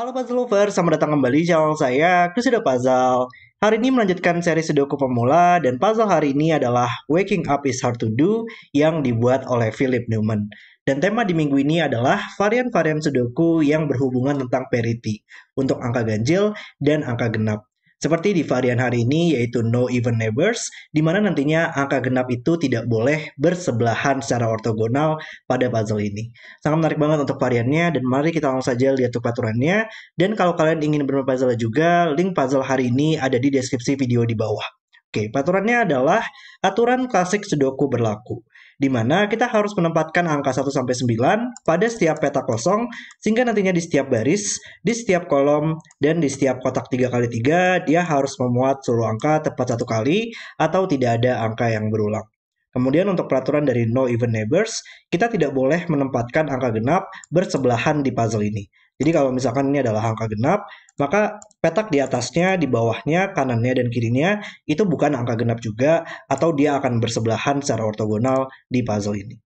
Halo Puzzle Lovers, selamat datang kembali di channel saya, Krisuda Puzzle. Hari ini melanjutkan seri Sudoku Pemula, dan puzzle hari ini adalah Waking Up is Hard to Do yang dibuat oleh Philip Newman. Dan tema di minggu ini adalah varian-varian Sudoku yang berhubungan tentang parity, untuk angka ganjil dan angka genap. Seperti di varian hari ini yaitu no even neighbors, di mana nantinya angka genap itu tidak boleh bersebelahan secara ortogonal pada puzzle ini. Sangat menarik banget untuk variannya dan mari kita langsung saja lihat untuk peraturannya. Dan kalau kalian ingin bermain puzzle juga, link puzzle hari ini ada di deskripsi video di bawah. Oke, peraturannya adalah aturan klasik Sudoku berlaku di mana kita harus menempatkan angka 1 sampai 9 pada setiap peta kosong sehingga nantinya di setiap baris, di setiap kolom dan di setiap kotak 3 kali 3 dia harus memuat seluruh angka tepat satu kali atau tidak ada angka yang berulang. Kemudian untuk peraturan dari no even neighbors, kita tidak boleh menempatkan angka genap bersebelahan di puzzle ini. Jadi kalau misalkan ini adalah angka genap, maka petak di atasnya, di bawahnya, kanannya, dan kirinya itu bukan angka genap juga, atau dia akan bersebelahan secara ortogonal di puzzle ini.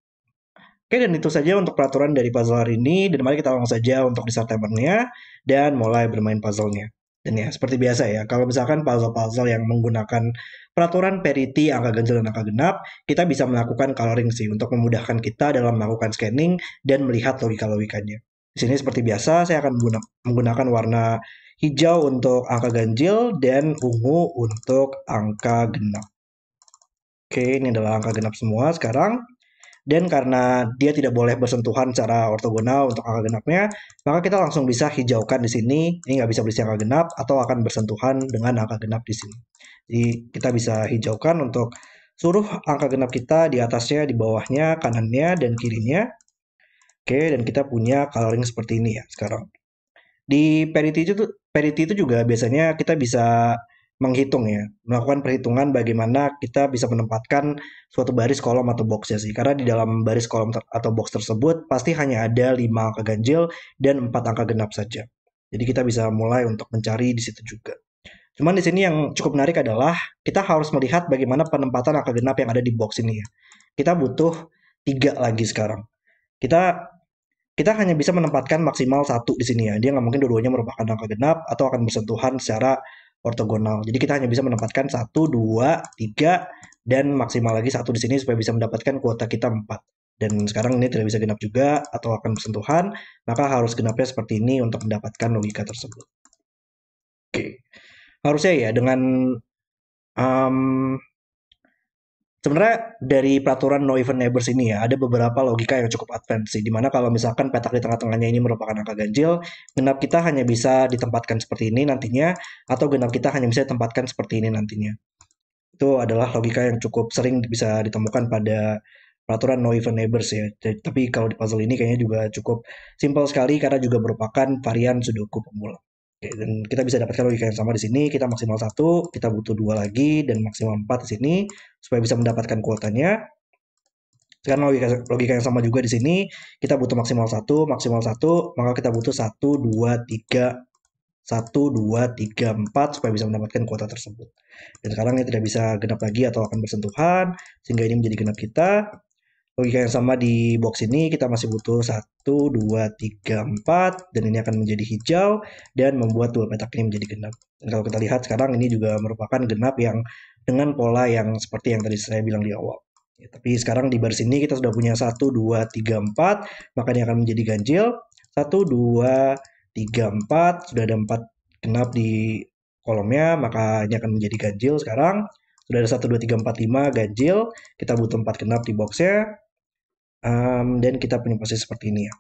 Oke, dan itu saja untuk peraturan dari puzzle hari ini, dan mari kita langsung saja untuk di timernya, dan mulai bermain puzzle-nya. Dan ya, seperti biasa ya, kalau misalkan puzzle-puzzle yang menggunakan peraturan parity, angka ganjil, dan angka genap, kita bisa melakukan coloring sih untuk memudahkan kita dalam melakukan scanning dan melihat logika-logikanya. Di sini seperti biasa saya akan menggunakan warna hijau untuk angka ganjil dan ungu untuk angka genap. Oke, ini adalah angka genap semua sekarang. Dan karena dia tidak boleh bersentuhan secara ortogonal untuk angka genapnya, maka kita langsung bisa hijaukan di sini. Ini nggak bisa berisi angka genap atau akan bersentuhan dengan angka genap di sini. Jadi kita bisa hijaukan untuk seluruh angka genap kita di atasnya, di bawahnya, kanannya, dan kirinya. Oke, dan kita punya coloring seperti ini ya sekarang. Di parity itu, parity itu juga biasanya kita bisa menghitung ya, melakukan perhitungan bagaimana kita bisa menempatkan suatu baris kolom atau box ya sih. Karena di dalam baris kolom atau box tersebut pasti hanya ada 5 angka ganjil dan 4 angka genap saja. Jadi kita bisa mulai untuk mencari di situ juga. Cuman di sini yang cukup menarik adalah kita harus melihat bagaimana penempatan angka genap yang ada di box ini ya. Kita butuh tiga lagi sekarang kita kita hanya bisa menempatkan maksimal satu di sini ya. Dia nggak mungkin dua-duanya merupakan angka genap atau akan bersentuhan secara ortogonal. Jadi kita hanya bisa menempatkan satu, dua, tiga, dan maksimal lagi satu di sini supaya bisa mendapatkan kuota kita empat. Dan sekarang ini tidak bisa genap juga atau akan bersentuhan, maka harus genapnya seperti ini untuk mendapatkan logika tersebut. Oke, harusnya ya dengan um, sebenarnya dari peraturan no even neighbors ini ya ada beberapa logika yang cukup advance sih dimana kalau misalkan petak di tengah-tengahnya ini merupakan angka ganjil genap kita hanya bisa ditempatkan seperti ini nantinya atau genap kita hanya bisa ditempatkan seperti ini nantinya itu adalah logika yang cukup sering bisa ditemukan pada peraturan no even neighbors ya tapi kalau di puzzle ini kayaknya juga cukup simple sekali karena juga merupakan varian sudoku pemula dan kita bisa dapatkan logika yang sama di sini kita maksimal satu kita butuh dua lagi dan maksimal empat di sini supaya bisa mendapatkan kuotanya sekarang logika logika yang sama juga di sini kita butuh maksimal satu maksimal satu maka kita butuh satu dua tiga satu dua tiga empat supaya bisa mendapatkan kuota tersebut. Dan sekarang ini tidak bisa genap lagi atau akan bersentuhan, sehingga ini menjadi genap kita logika yang sama di box ini kita masih butuh 1, 2, 3, 4 dan ini akan menjadi hijau dan membuat dua petak ini menjadi genap. Dan kalau kita lihat sekarang ini juga merupakan genap yang dengan pola yang seperti yang tadi saya bilang di awal. Ya, tapi sekarang di baris ini kita sudah punya 1, 2, 3, 4 maka ini akan menjadi ganjil. 1, 2, 3, 4 sudah ada 4 genap di kolomnya maka ini akan menjadi ganjil sekarang. Sudah ada 1, 2, 3, 4, 5 ganjil. Kita butuh 4 genap di boxnya um, dan kita punya posisi seperti ini ya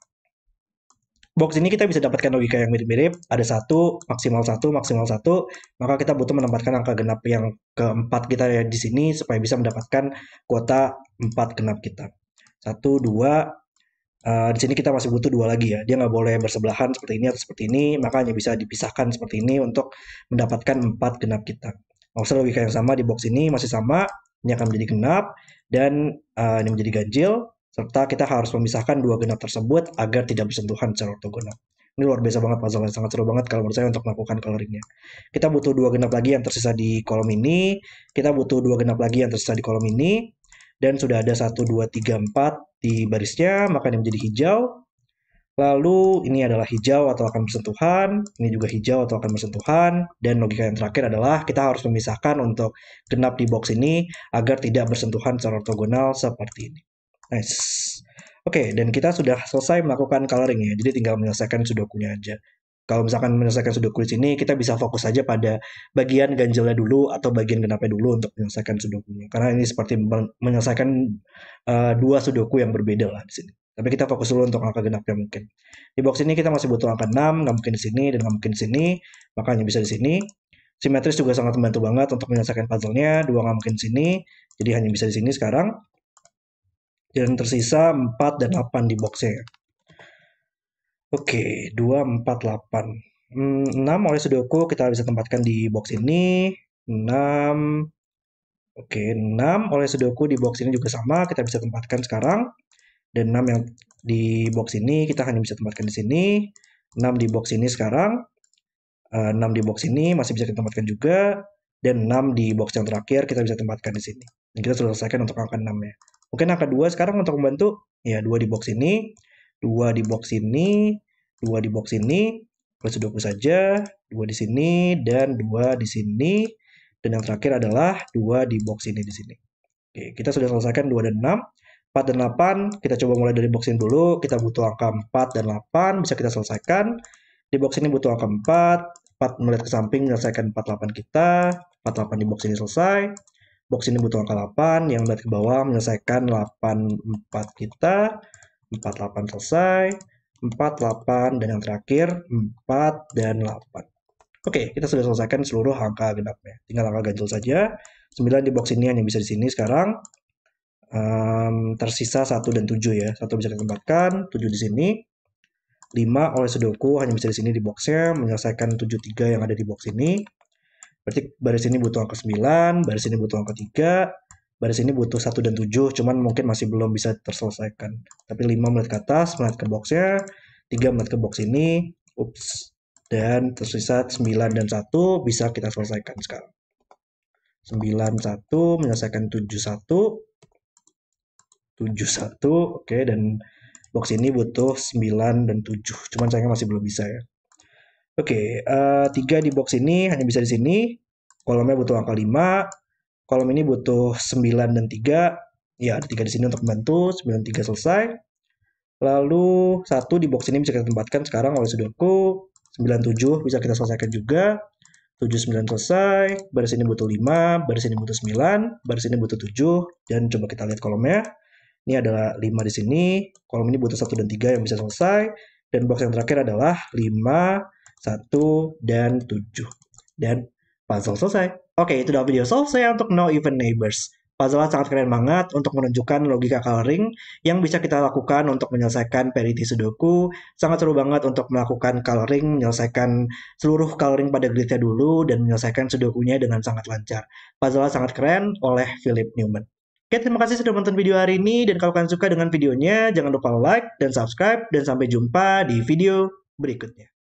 box ini kita bisa dapatkan logika yang mirip-mirip. Ada satu, maksimal satu, maksimal satu. Maka kita butuh menempatkan angka genap yang keempat kita ya di sini supaya bisa mendapatkan kuota empat genap kita. Satu, dua. Uh, di sini kita masih butuh dua lagi ya. Dia nggak boleh bersebelahan seperti ini atau seperti ini. Maka hanya bisa dipisahkan seperti ini untuk mendapatkan empat genap kita. Maksudnya logika yang sama di box ini masih sama. Ini akan menjadi genap dan uh, ini menjadi ganjil serta kita harus memisahkan dua genap tersebut agar tidak bersentuhan secara ortogonal. Ini luar biasa banget puzzle sangat seru banget kalau menurut saya untuk melakukan coloringnya. Kita butuh dua genap lagi yang tersisa di kolom ini, kita butuh dua genap lagi yang tersisa di kolom ini, dan sudah ada 1, 2, 3, 4 di barisnya, maka ini menjadi hijau. Lalu ini adalah hijau atau akan bersentuhan, ini juga hijau atau akan bersentuhan, dan logika yang terakhir adalah kita harus memisahkan untuk genap di box ini agar tidak bersentuhan secara ortogonal seperti ini. Nice. Oke, okay, dan kita sudah selesai melakukan coloring ya. Jadi tinggal menyelesaikan sudokunya aja. Kalau misalkan menyelesaikan sudoku di sini, kita bisa fokus saja pada bagian ganjelnya dulu atau bagian genapnya dulu untuk menyelesaikan sudokunya. Karena ini seperti menyelesaikan uh, dua sudoku yang berbeda lah di sini. Tapi kita fokus dulu untuk angka genapnya mungkin. Di box ini kita masih butuh angka 6, nggak mungkin di sini dan nggak mungkin di sini, makanya bisa di sini. Simetris juga sangat membantu banget untuk menyelesaikan puzzle-nya, dua nggak mungkin di sini, jadi hanya bisa di sini sekarang dan tersisa 4 dan 8 di boxnya. Ya. Oke, 2, 4, 8. 6 oleh sudoku kita bisa tempatkan di box ini. 6. Oke, 6 oleh sudoku di box ini juga sama. Kita bisa tempatkan sekarang. Dan 6 yang di box ini kita hanya bisa tempatkan di sini. 6 di box ini sekarang. 6 eh, di box ini masih bisa ditempatkan juga. Dan 6 di box yang terakhir kita bisa tempatkan di sini. Dan kita sudah selesaikan untuk angka 6 ya. Mungkin AK2 sekarang untuk membantu ya dua di box ini, dua di box ini, dua di box ini, plus 20 saja, dua di sini, dan dua di sini. Dan yang terakhir adalah dua di box ini di sini. Oke, kita sudah selesaikan 2 dan 6. 4 dan 8, kita coba mulai dari box ini dulu. Kita butuh angka 4 dan 8, bisa kita selesaikan. Di box ini butuh angka 4, 4 melihat ke samping menyelesaikan 48 kita, 48 di box ini selesai, box ini butuh angka 8 yang dari bawah menyelesaikan 84 kita 48 selesai 48 dan yang terakhir 4 dan 8 Oke, kita sudah selesaikan seluruh angka genapnya. Tinggal angka ganjil saja. 9 di box ini hanya bisa di sini sekarang. Um, tersisa 1 dan 7 ya. 1 bisa ditempatkan, 7 di sini. 5 oleh sudoku hanya bisa di sini di boxnya, menyelesaikan 73 yang ada di box ini berarti baris ini butuh angka 9 baris ini butuh angka 3 baris ini butuh 1 dan 7 cuman mungkin masih belum bisa terselesaikan tapi 5 melihat ke atas melihat ke boxnya 3 melihat ke box ini ups dan tersisa 9 dan 1 bisa kita selesaikan sekarang 9, 1, menyelesaikan 7, 1, oke okay, dan box ini butuh 9 dan 7 cuman sayangnya masih belum bisa ya Oke, okay, uh, 3 di box ini hanya bisa di sini. Kolomnya butuh angka 5. Kolom ini butuh 9 dan 3. Ya, ada 3 di sini untuk membantu. 9 3 selesai. Lalu 1 di box ini bisa kita tempatkan sekarang oleh sudoku. 97 bisa kita selesaikan juga. 79 selesai. Baris ini butuh 5, baris ini butuh 9, baris ini butuh 7. Dan coba kita lihat kolomnya. Ini adalah 5 di sini. Kolom ini butuh 1 dan 3 yang bisa selesai. Dan box yang terakhir adalah 5, 1 dan 7. Dan puzzle selesai. Oke, itu adalah video selesai untuk No Even Neighbors. Puzzle sangat keren banget untuk menunjukkan logika coloring yang bisa kita lakukan untuk menyelesaikan parity sudoku. Sangat seru banget untuk melakukan coloring, menyelesaikan seluruh coloring pada gridnya dulu dan menyelesaikan sudokunya dengan sangat lancar. Puzzle sangat keren oleh Philip Newman. Oke, terima kasih sudah menonton video hari ini dan kalau kalian suka dengan videonya, jangan lupa like dan subscribe dan sampai jumpa di video berikutnya.